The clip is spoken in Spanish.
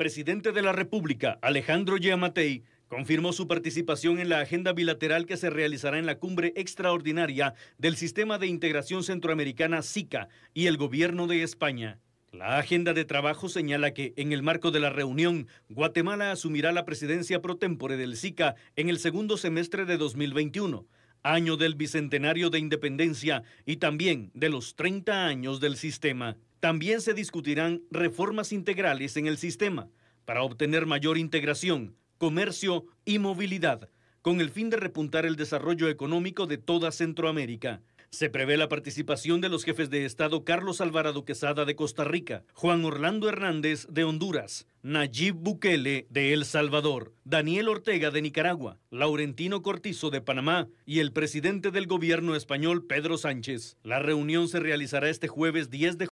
presidente de la República, Alejandro Yamatei, confirmó su participación en la agenda bilateral que se realizará en la cumbre extraordinaria del Sistema de Integración Centroamericana SICA y el Gobierno de España. La agenda de trabajo señala que, en el marco de la reunión, Guatemala asumirá la presidencia pro tempore del SICA en el segundo semestre de 2021 año del Bicentenario de Independencia y también de los 30 años del sistema. También se discutirán reformas integrales en el sistema para obtener mayor integración, comercio y movilidad, con el fin de repuntar el desarrollo económico de toda Centroamérica. Se prevé la participación de los jefes de Estado Carlos Alvarado Quesada de Costa Rica, Juan Orlando Hernández de Honduras, Nayib Bukele de El Salvador, Daniel Ortega de Nicaragua, Laurentino Cortizo de Panamá y el presidente del gobierno español Pedro Sánchez. La reunión se realizará este jueves 10 de